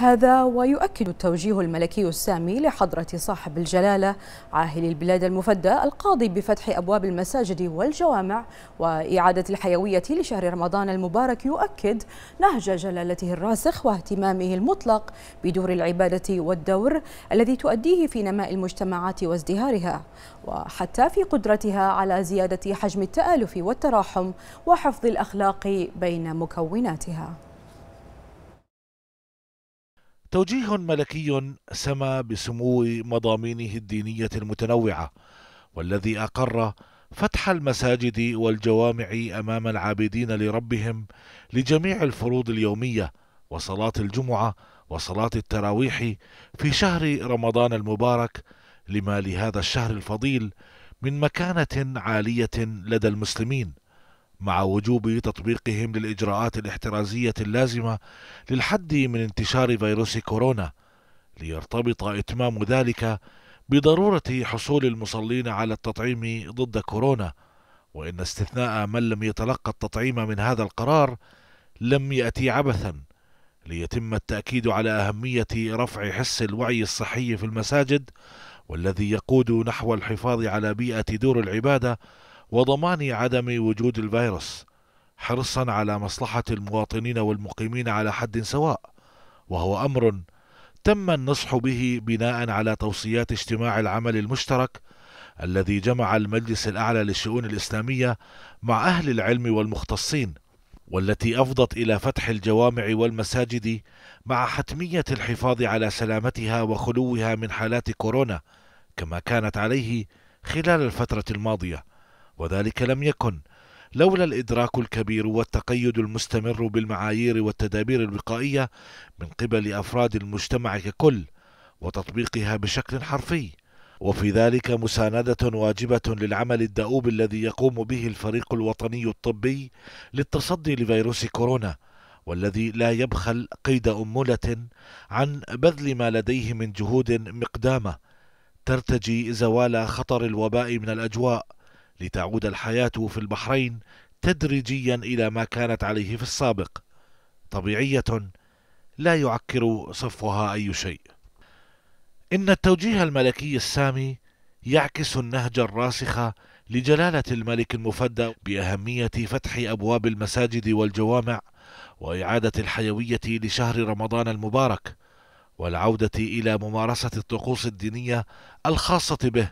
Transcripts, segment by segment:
هذا ويؤكد التوجيه الملكي السامي لحضرة صاحب الجلالة عاهل البلاد المفدى القاضي بفتح أبواب المساجد والجوامع وإعادة الحيوية لشهر رمضان المبارك يؤكد نهج جلالته الراسخ واهتمامه المطلق بدور العبادة والدور الذي تؤديه في نماء المجتمعات وازدهارها وحتى في قدرتها على زيادة حجم التآلف والتراحم وحفظ الأخلاق بين مكوناتها توجيه ملكي سما بسمو مضامينه الدينية المتنوعة والذي أقر فتح المساجد والجوامع أمام العابدين لربهم لجميع الفروض اليومية وصلاة الجمعة وصلاة التراويح في شهر رمضان المبارك لما لهذا الشهر الفضيل من مكانة عالية لدى المسلمين مع وجوب تطبيقهم للإجراءات الاحترازية اللازمة للحد من انتشار فيروس كورونا ليرتبط إتمام ذلك بضرورة حصول المصلين على التطعيم ضد كورونا وإن استثناء من لم يتلقى التطعيم من هذا القرار لم يأتي عبثا ليتم التأكيد على أهمية رفع حس الوعي الصحي في المساجد والذي يقود نحو الحفاظ على بيئة دور العبادة وضمان عدم وجود الفيروس حرصا على مصلحة المواطنين والمقيمين على حد سواء وهو أمر تم النصح به بناء على توصيات اجتماع العمل المشترك الذي جمع المجلس الأعلى للشؤون الإسلامية مع أهل العلم والمختصين والتي أفضت إلى فتح الجوامع والمساجد مع حتمية الحفاظ على سلامتها وخلوها من حالات كورونا كما كانت عليه خلال الفترة الماضية وذلك لم يكن لولا الإدراك الكبير والتقيد المستمر بالمعايير والتدابير الوقائية من قبل أفراد المجتمع ككل وتطبيقها بشكل حرفي وفي ذلك مساندة واجبة للعمل الدؤوب الذي يقوم به الفريق الوطني الطبي للتصدي لفيروس كورونا والذي لا يبخل قيد أمولة عن بذل ما لديه من جهود مقدامة ترتجي زوال خطر الوباء من الأجواء لتعود الحياة في البحرين تدريجيا إلى ما كانت عليه في السابق طبيعية لا يعكر صفها أي شيء إن التوجيه الملكي السامي يعكس النهج الراسخ لجلالة الملك المفدى بأهمية فتح أبواب المساجد والجوامع وإعادة الحيوية لشهر رمضان المبارك والعودة إلى ممارسة الطقوس الدينية الخاصة به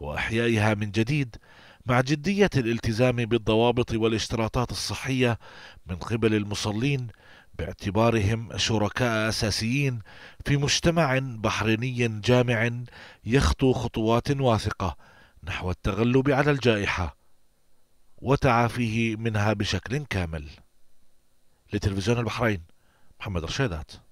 وإحيائها من جديد مع جدية الالتزام بالضوابط والاشتراطات الصحية من قبل المصلين باعتبارهم شركاء أساسيين في مجتمع بحريني جامع يخطو خطوات واثقة نحو التغلب على الجائحة وتعافيه منها بشكل كامل لتلفزيون البحرين محمد رشيدات